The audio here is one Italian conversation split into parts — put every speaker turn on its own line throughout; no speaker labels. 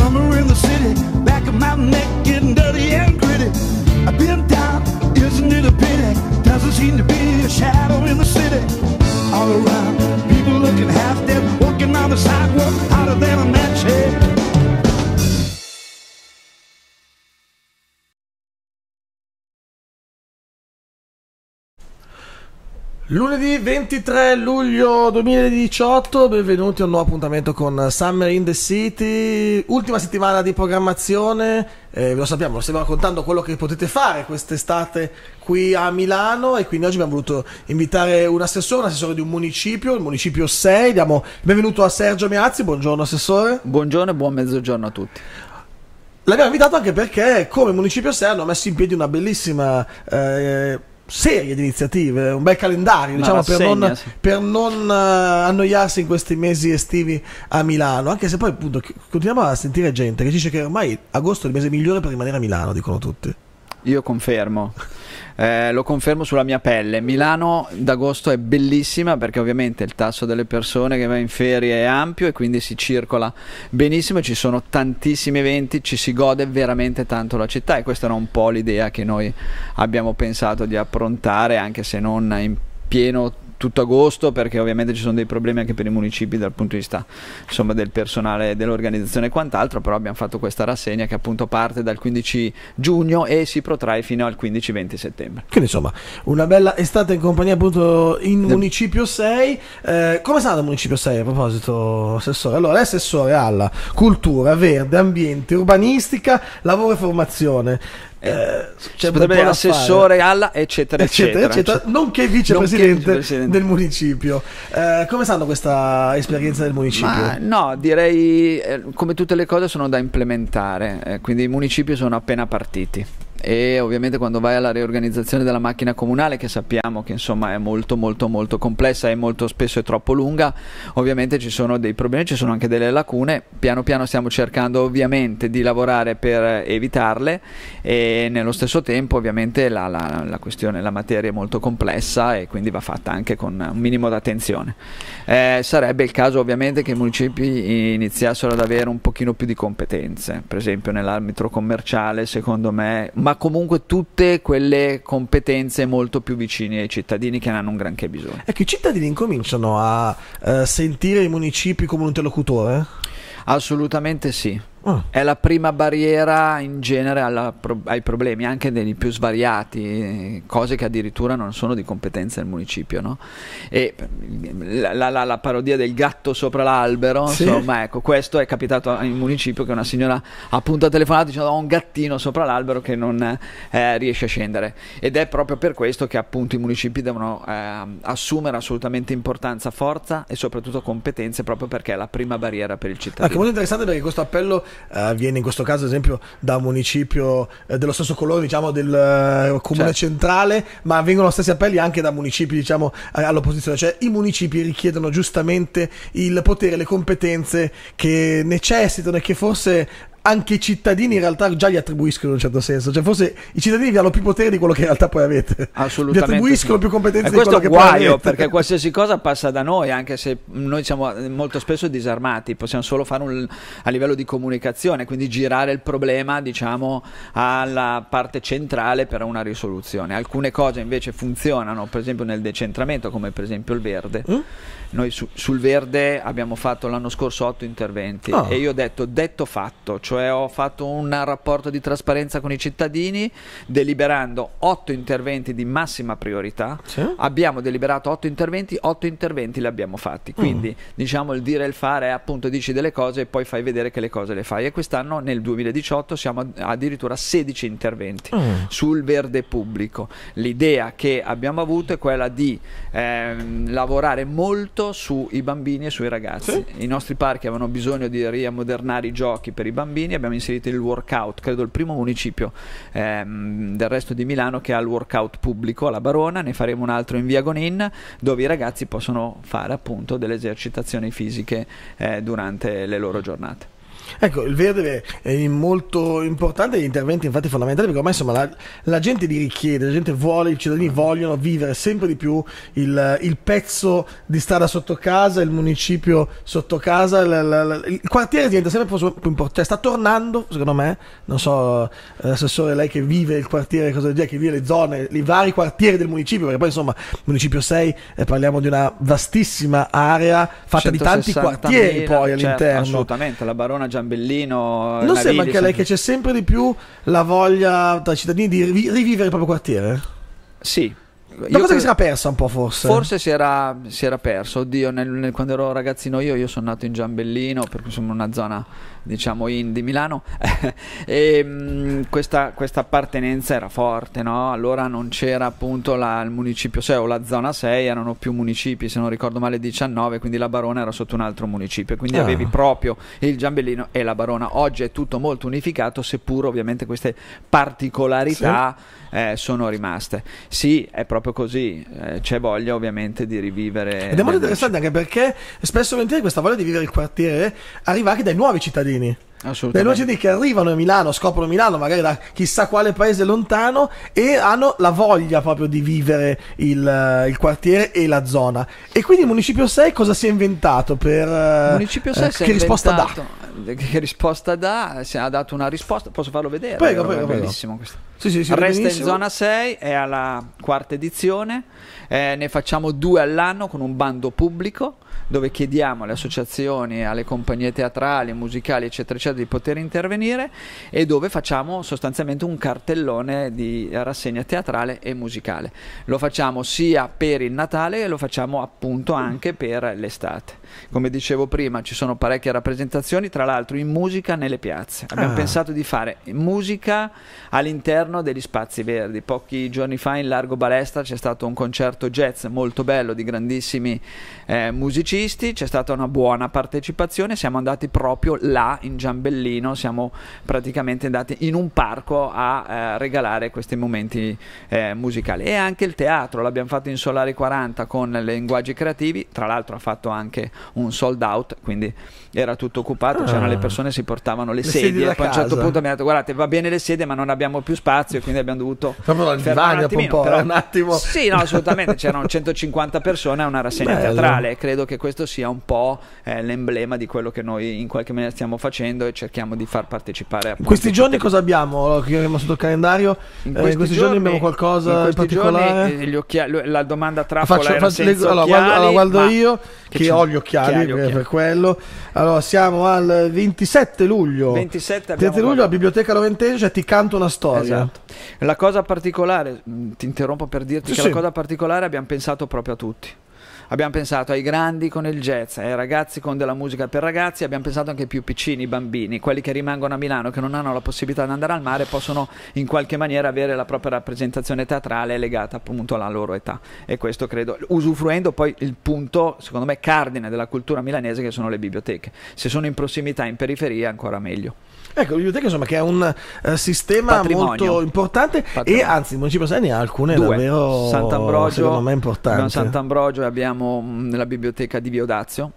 Summer in the city, back of my neck getting dirty and gritty. I've been down, isn't it a pity? Doesn't seem to be a shadow in the city. All around, people looking half dead, walking on the sidewalk, hotter than a match head. Lunedì 23 luglio 2018, benvenuti a un nuovo appuntamento con Summer in the City, ultima settimana di programmazione, eh, lo sappiamo, stiamo raccontando quello che potete fare quest'estate qui a Milano e quindi oggi abbiamo voluto invitare un assessore, un assessore di un municipio, il municipio 6, diamo il benvenuto a Sergio Miazzi, buongiorno assessore. Buongiorno e buon mezzogiorno a tutti. L'abbiamo invitato anche perché come municipio 6 hanno messo in piedi una bellissima... Eh, serie di iniziative, un bel calendario, diciamo, rassegna, per, non, sì. per non, eh, annoiarsi in questi mesi estivi a Milano. Anche se poi, appunto, continuiamo a sentire gente che dice che ormai agosto è il mese migliore per rimanere a Milano, dicono tutti.
Io confermo. Eh, lo confermo sulla mia pelle. Milano d'agosto è bellissima perché ovviamente il tasso delle persone che va in ferie è ampio e quindi si circola benissimo, ci sono tantissimi eventi, ci si gode veramente tanto la città e questa era un po' l'idea che noi abbiamo pensato di approntare anche se non in pieno tutto agosto perché ovviamente ci sono dei problemi anche per i municipi dal punto di vista insomma, del personale dell'organizzazione e quant'altro, però abbiamo fatto questa rassegna che appunto parte dal 15 giugno e si protrae fino al 15-20 settembre.
Quindi insomma una bella estate in compagnia appunto in De... Municipio 6. Eh, come sta il Municipio 6 a proposito, Assessore? Allora, è Assessore alla cultura, verde, ambiente, urbanistica, lavoro e formazione. Eh, eh, c'è cioè potrebbe assessore
alla eccetera eccetera, eccetera, eccetera. Cioè, nonché vicepresidente,
vicepresidente del municipio eh, come stanno questa esperienza del municipio? Ma, no direi
eh, come tutte le cose sono da implementare quindi i municipi sono appena partiti e ovviamente quando vai alla riorganizzazione della macchina comunale che sappiamo che insomma è molto molto molto complessa e molto spesso è troppo lunga ovviamente ci sono dei problemi ci sono anche delle lacune piano piano stiamo cercando ovviamente di lavorare per evitarle e nello stesso tempo ovviamente la, la, la questione la materia è molto complessa e quindi va fatta anche con un minimo d'attenzione eh, sarebbe il caso ovviamente che i municipi iniziassero ad avere un pochino più di competenze per esempio nell'arbitro commerciale secondo me ma ma comunque tutte quelle competenze molto più vicine ai cittadini che ne hanno un granché
bisogno. Ecco, i cittadini incominciano a eh, sentire i municipi come un interlocutore? Assolutamente sì.
Oh. È la prima barriera in genere alla, ai problemi, anche dei più svariati, cose che addirittura non sono di competenza del municipio. No? La, la, la, parodia del gatto sopra l'albero, sì. insomma, ecco, questo è capitato in municipio che una signora appunto ha telefonato dicendo ho un gattino sopra l'albero che non eh, riesce a scendere. Ed è proprio per questo che appunto i municipi devono eh, assumere assolutamente importanza, forza e soprattutto competenze, proprio perché è la prima barriera per il cittadino. Anche ah,
molto interessante perché questo appello eh, viene in questo caso ad esempio da un municipio eh, dello stesso colore diciamo del eh, comune certo. centrale ma vengono stessi appelli anche da municipi diciamo eh, all'opposizione cioè i municipi richiedono giustamente il potere le competenze che necessitano e che forse anche i cittadini in realtà già gli attribuiscono in un certo senso. Cioè, forse i cittadini vi hanno più potere di quello che in realtà poi avete. Assolutamente. Vi attribuiscono più competenze e di quello che poi avete. perché
qualsiasi cosa passa da noi, anche se noi siamo molto spesso disarmati, possiamo solo fare un, a livello di comunicazione, quindi girare il problema, diciamo, alla parte centrale per una risoluzione. Alcune cose invece funzionano, per esempio nel decentramento, come per esempio il verde. Mm? Noi su, sul verde abbiamo fatto l'anno scorso otto interventi oh. e io ho detto, detto fatto, cioè cioè ho fatto un rapporto di trasparenza con i cittadini deliberando 8 interventi di massima priorità, sì. abbiamo deliberato 8 interventi, 8 interventi li abbiamo fatti, mm. quindi mm. diciamo il dire e il fare è appunto dici delle cose e poi fai vedere che le cose le fai e quest'anno nel 2018 siamo addirittura a 16 interventi mm. sul verde pubblico. L'idea che abbiamo avuto è quella di ehm, lavorare molto sui bambini e sui ragazzi. Sì. I nostri parchi avevano bisogno di riammodernare i giochi per i bambini bambini abbiamo inserito il workout, credo il primo municipio ehm, del resto di Milano che ha il workout pubblico alla Barona, ne faremo un altro in via Gonin dove i ragazzi possono fare appunto delle esercitazioni fisiche eh, durante le loro giornate.
Ecco, il verde è molto importante gli interventi infatti fondamentali perché ormai insomma la, la gente li richiede, la gente vuole, i cittadini mm. vogliono vivere sempre di più il, il pezzo di strada sotto casa, il municipio sotto casa, la, la, il quartiere diventa sempre più, più importante, cioè, sta tornando secondo me, non so l'assessore eh, lei che vive il quartiere, cosa del genere, che vive le zone, i vari quartieri del municipio, perché poi insomma municipio 6 eh, parliamo di una vastissima area fatta di tanti quartieri mila, poi certo, all'interno. Certo, assolutamente,
la Barona già Ciambellino. Non sembra anche a lei che c'è
sempre di più la voglia tra cittadini di riv- rivivere il proprio quartiere? Sì, una cosa credo, che si era persa un po' forse. Forse
si era, si era perso, oddio, nel, nel, quando ero ragazzino io, io sono nato in Giambellino, perché sono una zona diciamo in di Milano e ehm, mh, questa, questa, appartenenza era forte no? allora non c'era appunto la, il municipio 6 cioè, o la zona 6 erano più municipi se non ricordo male 19 quindi la Barona era sotto un altro municipio quindi ah. avevi proprio il Giambellino e la Barona oggi è tutto molto unificato seppur ovviamente queste particolarità sì. eh, sono rimaste sì è proprio così eh, c'è voglia ovviamente di rivivere ed è molto interessante
anche perché spesso e volentieri questa voglia di vivere il quartiere arriva anche dai nuovi cittadini cittadini. Le lucidi che arrivano a Milano, scoprono Milano magari da chissà quale paese lontano e hanno la voglia proprio di vivere il, eh, il quartiere e la zona. E quindi il Municipio 6 cosa si è inventato per... Eh, Municipio 6 eh, eh, che risposta dà?
Che risposta dà? Se ha dato una risposta, posso farlo vedere? Prego, prego, prego. Bellissimo questo. Sì, sì, sì, Resta benissimo. in zona 6, è alla quarta edizione, eh, ne facciamo due all'anno con un bando pubblico dove chiediamo alle associazioni, alle compagnie teatrali, musicali, eccetera, eccetera, di poter intervenire e dove facciamo sostanzialmente un cartellone di rassegna teatrale e musicale. Lo facciamo sia per il Natale e lo facciamo appunto anche per l'estate. Come dicevo prima, ci sono parecchie rappresentazioni, tra l'altro in musica nelle piazze. Abbiamo ah. pensato di fare musica all'interno degli spazi verdi. Pochi giorni fa in Largo Balestra c'è stato un concerto jazz molto bello di grandissimi eh, musicisti musicisti, c'è stata una buona partecipazione, siamo andati proprio là in Giambellino, siamo praticamente andati in un parco a eh, regalare questi momenti eh, musicali e anche il teatro, l'abbiamo fatto in Solari 40 con linguaggi creativi, tra l'altro ha fatto anche un sold out, quindi era tutto occupato, ah. c'erano le ah. persone che si portavano le, le sedie, sedie poi a un certo punto mi ha detto guardate va bene le sedie ma non abbiamo più spazio quindi abbiamo dovuto Proprio divano, un, un eh, un attimo. Sì, no, assolutamente, c'erano 150 persone a una rassegna Bello. teatrale, credo che che questo sia un po' eh, l'emblema di quello che noi in qualche maniera stiamo facendo e cerchiamo di far partecipare. Appunto, questi giorni
cosa abbiamo? chiudiamo sotto il calendario? In eh, questi, eh, in questi giorni, giorni, abbiamo qualcosa in particolare? Eh,
giorni, occhiali, la domanda trappola faccio, era faccio, senza allora, occhiali, guardo, allora, guardo io
che, che ho gli occhiali, occhiali, per, eh, occhiali, per quello. Allora siamo al 27 luglio. 27, 27 luglio alla Biblioteca Noventese cioè, ti canto una storia. Esatto.
La cosa particolare, mm, ti interrompo per dirti sì, che sì. la cosa particolare abbiamo pensato proprio a tutti. Abbiamo pensato ai grandi con il jazz, ai ragazzi con della musica per ragazzi, abbiamo pensato anche ai più piccini, i bambini, quelli che rimangono a Milano, che non hanno la possibilità di andare al mare, possono in qualche maniera avere la propria rappresentazione teatrale legata appunto alla loro età. E questo credo, usufruendo poi il punto, secondo me, cardine della cultura milanese che sono le biblioteche. Se sono in prossimità, in periferia, ancora meglio.
Ecco, biblioteca insomma che è un uh, sistema Patrimonio. molto importante Patrimonio. e anzi il Municipio Sani ha alcune Due. davvero secondo me importanti. Sant'Ambrogio
abbiamo mh, mm, la biblioteca di Viodazio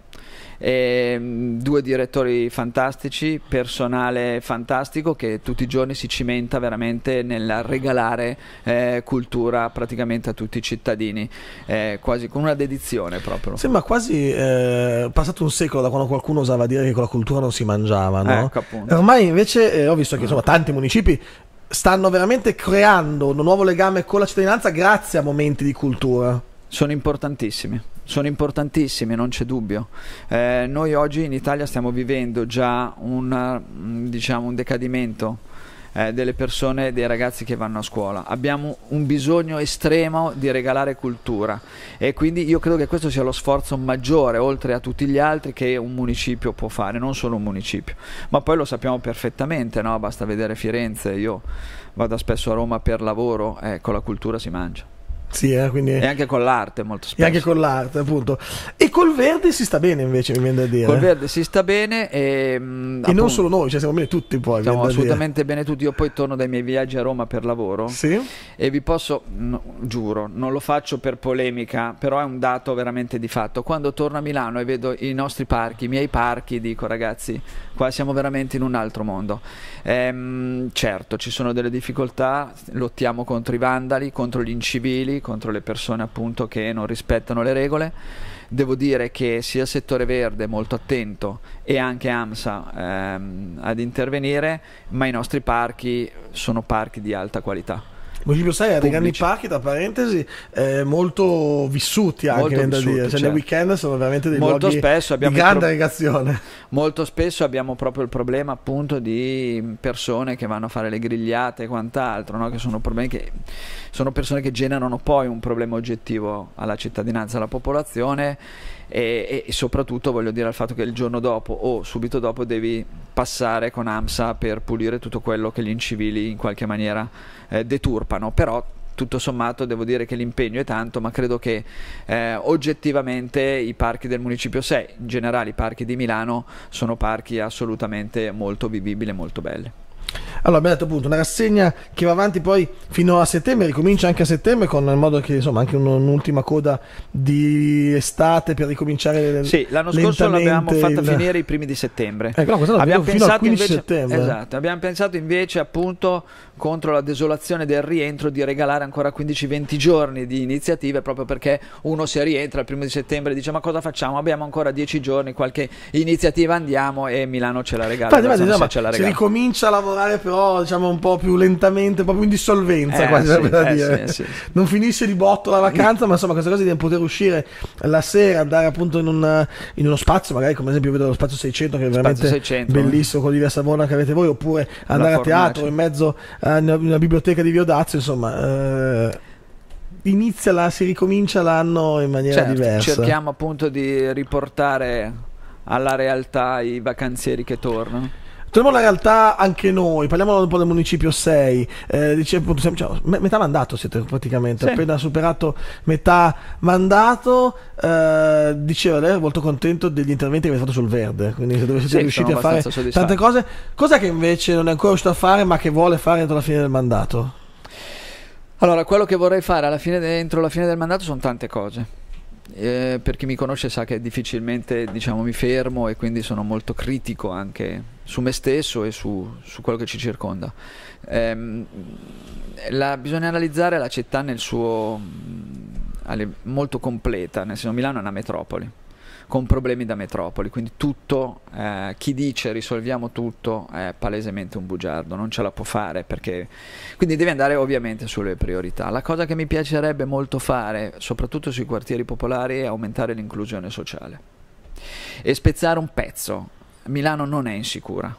e ehm, due direttori fantastici, personale fantastico che tutti i giorni si cimenta veramente nel regalare eh, cultura praticamente a tutti i cittadini, eh, quasi con una dedizione proprio. Sembra
quasi eh, passato un secolo da quando qualcuno osava dire che con la cultura non si mangiava, no? Ecco, Ormai invece eh, ho visto che insomma, tanti municipi stanno veramente creando un nuovo legame con la cittadinanza grazie a momenti di cultura. Sono importantissimi
sono importantissimi, non c'è dubbio. Eh, noi oggi in Italia stiamo vivendo già una, mm, diciamo, un decadimento eh, delle persone, dei ragazzi che vanno a scuola. Abbiamo un bisogno estremo di regalare cultura e quindi io credo che questo sia lo sforzo maggiore, oltre a tutti gli altri, che un municipio può fare, non solo un municipio. Ma poi lo sappiamo perfettamente, no? basta vedere Firenze, io vado spesso a Roma per lavoro, eh, con la cultura si mangia.
Sì, eh, quindi...
E anche con l'arte molto spesso. E anche
con l'arte, appunto. E col verde si sta bene invece, mi viene da dire. Col verde si sta
bene e... Ehm, appunto, e non solo
noi, cioè siamo bene tutti poi. Siamo assolutamente
bene tutti. Io poi torno dai miei viaggi a Roma per lavoro. Sì. E vi posso, no, giuro, non lo faccio per polemica, però è un dato veramente di fatto. Quando torno a Milano e vedo i nostri parchi, i miei parchi, dico ragazzi, qua siamo veramente in un altro mondo. Ehm, certo, ci sono delle difficoltà, lottiamo contro i vandali, contro gli incivili contro le persone appunto che non rispettano le regole. Devo dire che sia il settore verde molto attento e anche AMSA ehm, ad intervenire, ma i nostri parchi sono parchi di alta qualità.
Municipio 6 era degli anni tra parentesi, eh, molto vissuti anche, molto vissuti, dire. Cioè, certo. weekend sono veramente dei molto spesso di grande pro... aggregazione.
Molto spesso abbiamo proprio il problema appunto di persone che vanno a fare le grigliate e quant'altro, no? che, sono che sono persone che generano poi un problema oggettivo alla cittadinanza, alla popolazione e, e, soprattutto voglio dire al fatto che il giorno dopo o subito dopo devi passare con AMSA per pulire tutto quello che gli incivili in qualche maniera eh, deturpano, però tutto sommato devo dire che l'impegno è tanto, ma credo che eh, oggettivamente i parchi del Municipio 6, in generale i parchi di Milano, sono parchi assolutamente molto vivibili e molto belli.
Allora, abbiamo detto appunto una rassegna che va avanti poi fino a settembre, ricomincia anche a settembre con il modo che insomma anche un, un'ultima coda di estate per ricominciare. Sì, l'anno scorso l'abbiamo fatta il... finire
i primi di settembre. Eh, no, abbiamo pensato invece, settembre. Esatto, abbiamo pensato invece appunto contro la desolazione del rientro di regalare ancora 15-20 giorni di iniziative proprio perché uno si rientra il primo di settembre e dice ma cosa facciamo? Abbiamo ancora 10 giorni, qualche iniziativa andiamo e Milano ce la regala. Ma, Infatti, infatti, ce la regala. Si
ricomincia a lavorare però diciamo un po' più lentamente, proprio in dissolvenza eh, quasi sì, da eh, dire. Sì, sì. Non finisce di botto la vacanza, ma insomma questa cosa di poter uscire la sera, andare appunto in, una, in uno spazio, magari come ad esempio vedo lo spazio 600 che è veramente 600, bellissimo, quello di Via Savona che avete voi, oppure andare a teatro in mezzo a una, una biblioteca di Viodazzo, insomma... Eh, inizia la, si ricomincia l'anno in maniera certo, diversa. Cerchiamo
appunto di riportare alla realtà i vacanzieri che
tornano. Torniamo alla realtà anche noi, parliamo un po' del municipio 6, eh, dice, cioè, metà mandato siete praticamente, sì. appena superato metà mandato, eh, diceva lei era molto contento degli interventi che avete fatto sul verde, quindi se dovete sì, riusciti a fare tante cose, cosa che invece non è ancora riuscito a fare ma che vuole fare entro la fine del mandato?
Allora, quello che vorrei fare alla fine, entro la fine del mandato sono tante cose eh, per chi mi conosce sa che difficilmente diciamo, mi fermo e quindi sono molto critico anche su me stesso e su, su quello che ci circonda. Eh, la, bisogna analizzare la città nel suo... Mm, molto completa, nel senso Milano è una metropoli con problemi da metropoli. Quindi tutto, eh, chi dice risolviamo tutto è palesemente un bugiardo, non ce la può fare perché... Quindi devi andare ovviamente sulle priorità. La cosa che mi piacerebbe molto fare, soprattutto sui quartieri popolari, è aumentare l'inclusione sociale e spezzare un pezzo. Milano non è insicura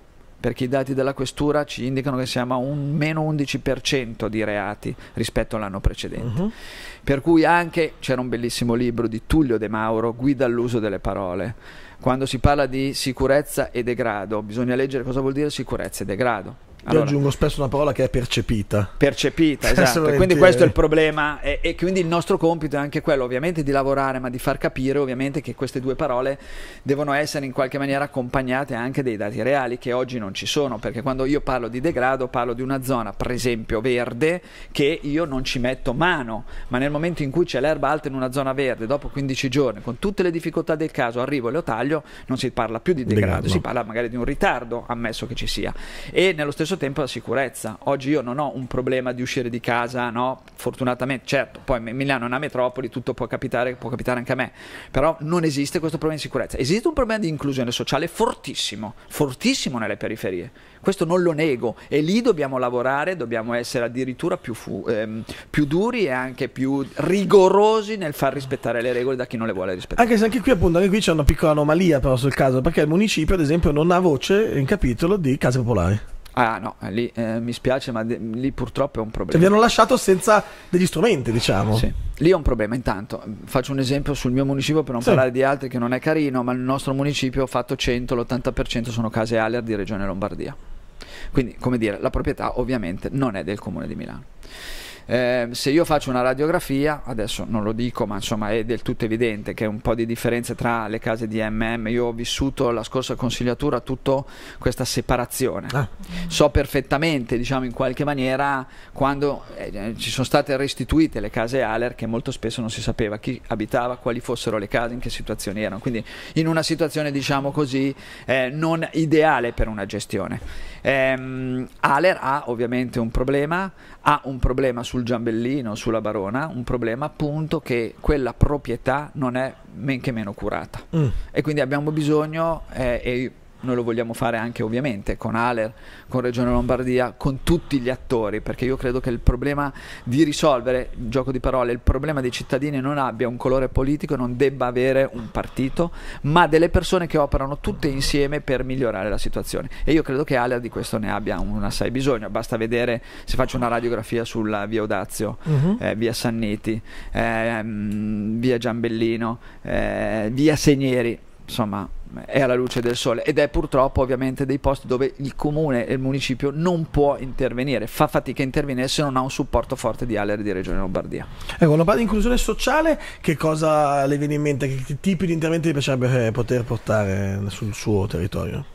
perché i dati della questura ci indicano che siamo a un meno 11% di reati rispetto all'anno precedente. Uh-huh. Per cui anche c'era un bellissimo libro di Tullio De Mauro, Guida all'uso delle parole. Quando si parla di sicurezza e degrado, bisogna leggere cosa vuol dire sicurezza e degrado allora, Io
aggiungo spesso una parola che è percepita. Percepita, esatto. Quindi questo è il
problema e, e, quindi il nostro compito è anche quello ovviamente di lavorare ma di far capire ovviamente che queste due parole devono essere in qualche maniera accompagnate anche dei dati reali che oggi non ci sono perché quando io parlo di degrado parlo di una zona per esempio verde che io non ci metto mano ma nel momento in cui c'è l'erba alta in una zona verde dopo 15 giorni con tutte le difficoltà del caso arrivo e lo taglio non si parla più di degrado, degrado. si parla magari di un ritardo ammesso che ci sia e nello stesso stesso tempo la sicurezza. Oggi io non ho un problema di uscire di casa, no? Fortunatamente, certo, poi Milano è una metropoli, tutto può capitare, può capitare anche a me, però non esiste questo problema di sicurezza. Esiste un problema di inclusione sociale fortissimo, fortissimo nelle periferie. Questo non lo nego e lì dobbiamo lavorare, dobbiamo essere addirittura più, fu- ehm, più duri e anche più rigorosi nel far rispettare le regole da chi non le vuole rispettare. Anche se
anche qui appunto anche qui c'è una piccola anomalia però sul caso, perché il municipio ad esempio non ha voce in capitolo di case popolari.
Ah no, eh, lì eh, mi spiace, ma de- lì purtroppo è un problema. Cioè, vi
hanno lasciato senza degli strumenti, diciamo. Sì.
Lì è un problema. Intanto faccio un esempio sul mio municipio per non sì. parlare di altri che non è carino, ma il nostro municipio ho fatto 100, l'80% sono case Aller di Regione Lombardia. Quindi, come dire, la proprietà ovviamente non è del comune di Milano eh, se io faccio una radiografia, adesso non lo dico, ma insomma è del tutto evidente che è un po' di differenza tra le case di MM, io ho vissuto la scorsa consigliatura tutta questa separazione. Ah. So perfettamente, diciamo in qualche maniera, quando eh, eh ci sono state restituite le case Aller, che molto spesso non si sapeva chi abitava, quali fossero le case, in che situazioni erano. Quindi in una situazione, diciamo così, eh, non ideale per una gestione. Ehm, Aller ha ovviamente un problema, ha un problema sul giambellino, sulla barona, un problema appunto che quella proprietà non è men che meno curata. Mm. E quindi abbiamo bisogno, eh, e noi lo vogliamo fare anche ovviamente con Aler, con Regione Lombardia, con tutti gli attori, perché io credo che il problema di risolvere, gioco di parole, il problema dei cittadini non abbia un colore politico, non debba avere un partito, ma delle persone che operano tutte insieme per migliorare la situazione. E io credo che Aler di questo ne abbia un assai bisogno, basta vedere se faccio una radiografia sulla via Odazio, uh-huh. eh, via Sanniti, eh, via Giambellino, eh, via Segneri, insomma è alla luce del sole ed è purtroppo ovviamente dei posti dove il comune e il municipio non può intervenire, fa fatica a intervenire se non ha un supporto forte di Aller di Regione Lombardia.
Ecco, una parte di inclusione sociale, che cosa le viene in mente? Che tipi di interventi le piacerebbe eh, poter portare sul suo territorio?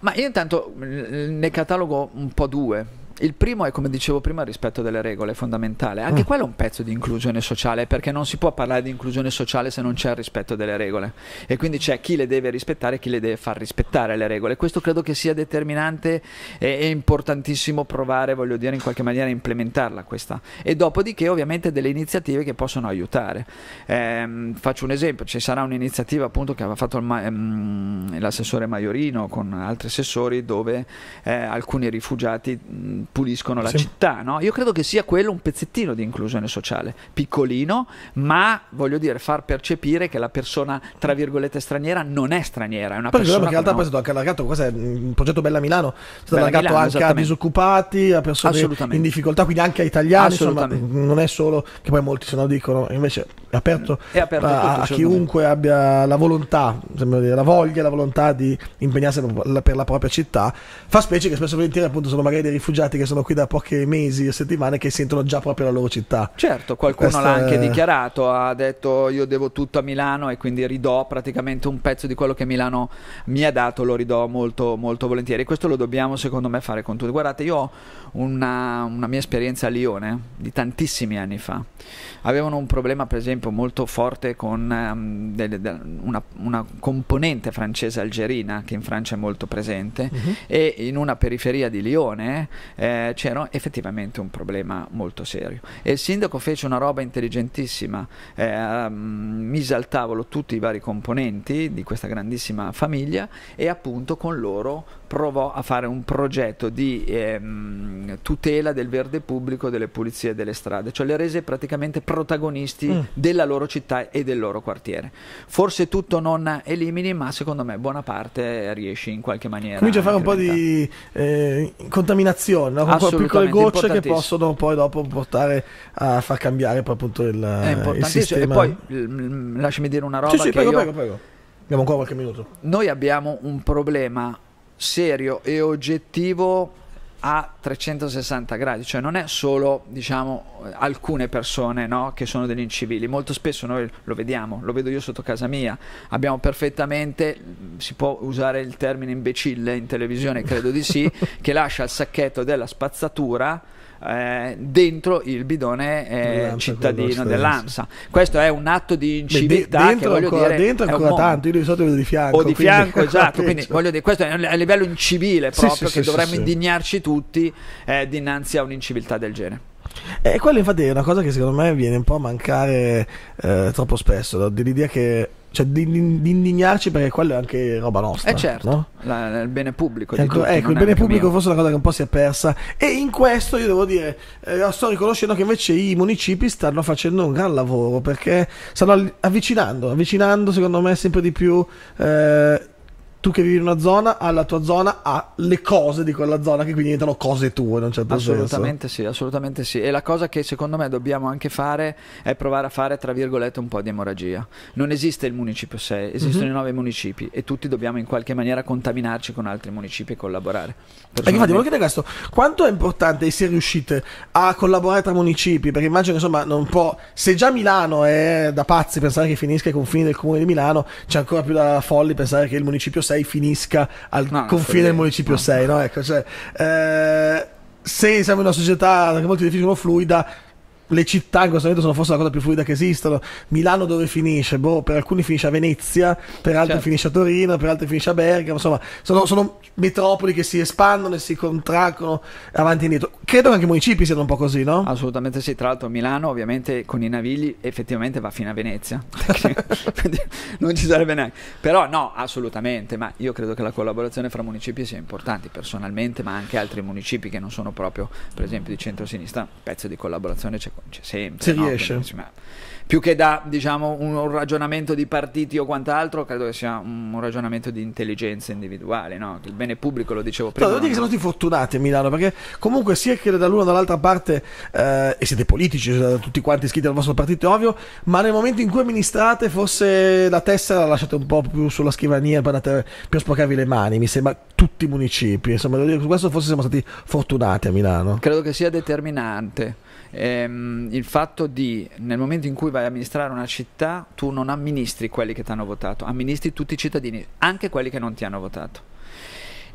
Ma io intanto mm, ne catalogo un po' due il primo è, come dicevo prima, il rispetto delle regole, è fondamentale. Anche mm. quello è un pezzo di inclusione sociale, perché non si può parlare di inclusione sociale se non c'è il rispetto delle regole. E quindi c'è chi le deve rispettare e chi le deve far rispettare le regole. Questo credo che sia determinante e, e importantissimo provare, voglio dire, in qualche maniera a implementarla questa. E dopodiché, ovviamente, delle iniziative che possono aiutare. Ehm, faccio un esempio, ci sarà un'iniziativa appunto che aveva fatto ma- ehm, l'assessore Maiorino con altri assessori dove eh, alcuni rifugiati puliscono la sì. città. No? Io credo che sia quello un pezzettino di inclusione sociale, piccolino, ma voglio dire, far percepire che la persona, tra virgolette, straniera non è straniera. È una Però persona. Perché in realtà poi è stato
anche allargato, questo è un progetto Bella Milano, è stato Bella allargato Milano, anche a disoccupati, a persone in difficoltà, quindi anche a italiani. Insomma, mm, non è solo che poi molti se lo dicono, invece è aperto, è aperto a, tutto, a certo. chiunque abbia la volontà, la voglia, la volontà di impegnarsi per la propria città. Fa specie che spesso e volentieri appunto sono magari dei rifugiati immigrati che sono qui da pochi mesi o settimane che sentono già proprio la loro città. Certo, qualcuno Questa... l'ha anche
dichiarato, ha detto io devo tutto a Milano e quindi ridò praticamente un pezzo di quello che Milano mi ha dato, lo ridò molto, molto volentieri. Questo lo dobbiamo secondo me fare con tutti. Guardate, io ho una, una mia esperienza a Lione di tantissimi anni fa avevano un problema per esempio molto forte con um, ehm, delle, de, una, una, componente francese algerina che in Francia è molto presente uh mhm. -huh. e in una periferia di Lione eh, c'era effettivamente un problema molto serio e il sindaco fece una roba intelligentissima eh, ehm, mise al tavolo tutti i vari componenti di questa grandissima famiglia e appunto con loro provò a fare un progetto di ehm, tutela del verde pubblico, delle pulizie delle strade, cioè le rese praticamente protagonisti mm. della loro città e del loro quartiere. Forse tutto non elimini, ma secondo me buona parte riesci in qualche maniera. Comincia a fare
un po' di eh, contaminazione, no? con piccole gocce che possono poi dopo portare a far cambiare poi appunto il, il cioè, sistema. E poi lasciami dire una roba. Sì, sì, prego, io... prego, prego. Abbiamo ancora qualche minuto.
Noi abbiamo un problema serio e oggettivo a 360 gradi, cioè non è solo diciamo alcune persone no, che sono degli incivili, molto spesso noi lo vediamo, lo vedo io sotto casa mia, abbiamo perfettamente, si può usare il termine imbecille in televisione, credo di sì, che lascia il sacchetto della spazzatura eh, dentro il bidone eh, cittadino dell'AMSA. Questo è un atto di inciviltà de- dentro, che voglio ancora, dire, dentro ancora tanto,
io di solito vedo di fianco. O di fianco, esatto, quindi
voglio dire, questo è a livello incivile proprio sì, sì, che sì, dovremmo indignarci tutti eh, dinanzi a un'inciviltà del genere.
Eh, e eh, quella infatti è una cosa che secondo me viene un po' a mancare eh, troppo spesso, l'idea che cioè di, di, di, indignarci perché quello è anche roba nostra. Eh certo, no?
la, il bene pubblico. Ecco, tutti, ecco il bene pubblico mio.
forse è una cosa che un po' si è persa e in questo io devo dire, eh, sto riconoscendo che invece i municipi stanno facendo un gran lavoro perché stanno avvicinando, avvicinando secondo me sempre di più... Eh, tu che vivi in una zona, alla ah, tua zona ha le cose di quella zona che quindi diventano cose tue in un certo assolutamente senso. Assolutamente
sì, assolutamente sì. E la cosa che secondo me dobbiamo anche fare è provare a fare, tra virgolette, un po' di emorragia. Non esiste il municipio 6, esistono mm-hmm. i 9 municipi e tutti dobbiamo in qualche maniera contaminarci con altri municipi e collaborare. Perché infatti volevo
chiedere questo, quanto è importante se riuscite a collaborare tra municipi? Perché immagino che insomma non può, se già Milano è da pazzi pensare che finisca i confini del comune di Milano, c'è ancora più da folli pensare che il municipio 6 6 finisca al no, confine del municipio no. 6, no? Ecco, cioè, eh, se siamo in una società che molti definiscono fluida, le città in questo momento sono forse la cosa più fluida che esistono. Milano dove finisce? Boh, per alcuni finisce a Venezia, per altri certo. finisce a Torino, per altri finisce a Bergamo. Insomma, sono, sono, metropoli che si espandono e si contraccono avanti e indietro. Credo che anche i municipi siano un po' così, no?
Assolutamente sì. Tra l'altro, Milano, ovviamente, con i navigli effettivamente va fino a Venezia. non ci sarebbe neanche. Però, no, assolutamente. Ma io credo che la collaborazione fra municipi sia importante personalmente, ma anche altri municipi che non sono proprio, per esempio, di centro-sinistra. Un pezzo di collaborazione c'è c'è cioè, sempre. Si no? riesce. Insomma, più che da diciamo, un ragionamento di partiti o quant'altro, credo che sia un ragionamento di intelligenza individuale, no? il bene pubblico lo dicevo
prima. No, devo dire che siamo stati fortunati a Milano, perché comunque sia che da l'una o dall'altra parte, eh, e siete politici, siete cioè, tutti quanti iscritti al vostro partito, è ovvio, ma nel momento in cui amministrate forse la tessera la lasciate un po' più sulla scrivania per, andate, per sporcarvi le mani, mi sembra tutti i municipi, insomma, devo dire che su questo forse siamo stati fortunati a Milano.
Credo che sia determinante ehm, il fatto di nel momento in cui vai a amministrare una città tu non amministri quelli che ti hanno votato, amministri tutti i cittadini, anche quelli che non ti hanno votato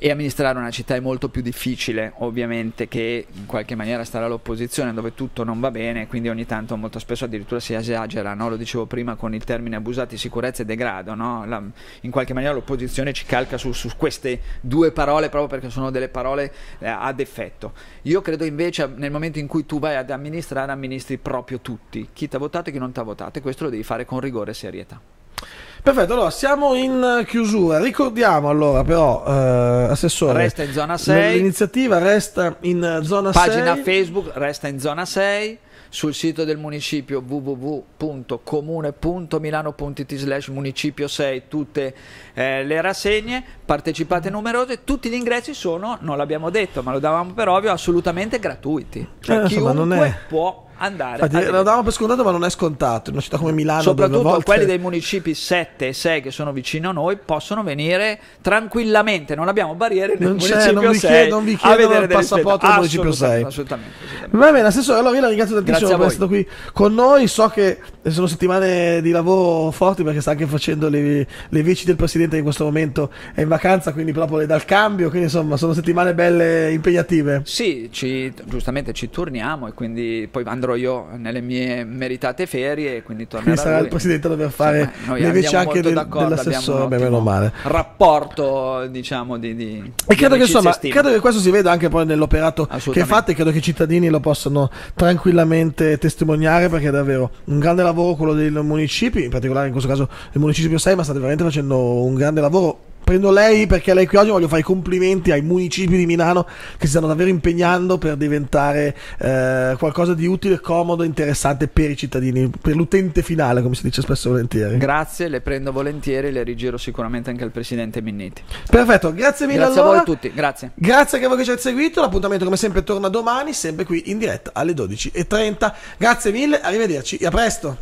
e amministrare una città è molto più difficile ovviamente che in qualche maniera stare all'opposizione dove tutto non va bene quindi ogni tanto molto spesso addirittura si esagera no? lo dicevo prima con il termine abusati sicurezza e degrado no? La, in qualche maniera l'opposizione ci calca su, su, queste due parole proprio perché sono delle parole eh, ad effetto io credo invece nel momento in cui tu vai ad amministrare amministri proprio tutti chi ti ha votato e chi non ti ha votato e questo lo devi fare con rigore e serietà
Perfetto, allora siamo in chiusura. Ricordiamo allora però, eh, Assessore, resta in zona 6. L'iniziativa resta in zona Pagina 6. Pagina Facebook
resta in zona 6. Sul sito del municipio www.comune.milano.it slash municipio 6 tutte eh, le rassegne, partecipate numerose, tutti gli ingressi sono, non l'abbiamo detto ma lo davamo per ovvio, assolutamente gratuiti. Cioè eh, insomma, chiunque può andare. Infatti, lo
davamo per scontato, ma non è scontato. In una città come Milano, soprattutto volte... quelli dei
municipi 7 e 6 che sono vicino a noi, possono venire tranquillamente. Non abbiamo barriere nel non municipio non 6. Chiedo, non vi chiedo il passaporto del municipio 6. Assolutamente,
Va bene, assessore. Allora, io la ringrazio tantissimo per essere stato qui con noi. So che sono settimane di lavoro forti perché sta anche facendo le, le vici del presidente che in questo momento è in vacanza, quindi proprio le dà il cambio. Quindi, insomma, sono settimane belle impegnative.
Sì, ci, giustamente ci torniamo e quindi poi andrò tornerò io nelle mie meritate ferie, e quindi tornerò. Quindi sarà lui. il
presidente a dover fare sì, noi invece anche del, dell'assessore, beh, meno male.
Rapporto, diciamo, di... di
e credo che, insomma, credo che, questo si veda anche poi nell'operato che fate, credo che i cittadini lo possano tranquillamente testimoniare perché è davvero un grande lavoro quello dei municipi, in particolare in questo caso il municipio 6, ma state veramente facendo un grande lavoro prendo lei perché lei qui oggi voglio fare i complimenti ai municipi di Milano che si stanno davvero impegnando per diventare eh, qualcosa di utile, comodo, interessante per i cittadini, per l'utente finale, come si dice spesso volentieri. Grazie,
le prendo volentieri, le rigiro sicuramente anche al presidente Minniti.
Perfetto, grazie mille grazie allora. a voi tutti, grazie. Grazie a voi che ci avete seguito, l'appuntamento come sempre torna domani, sempre qui in diretta alle 12.30. Grazie mille, arrivederci e a presto.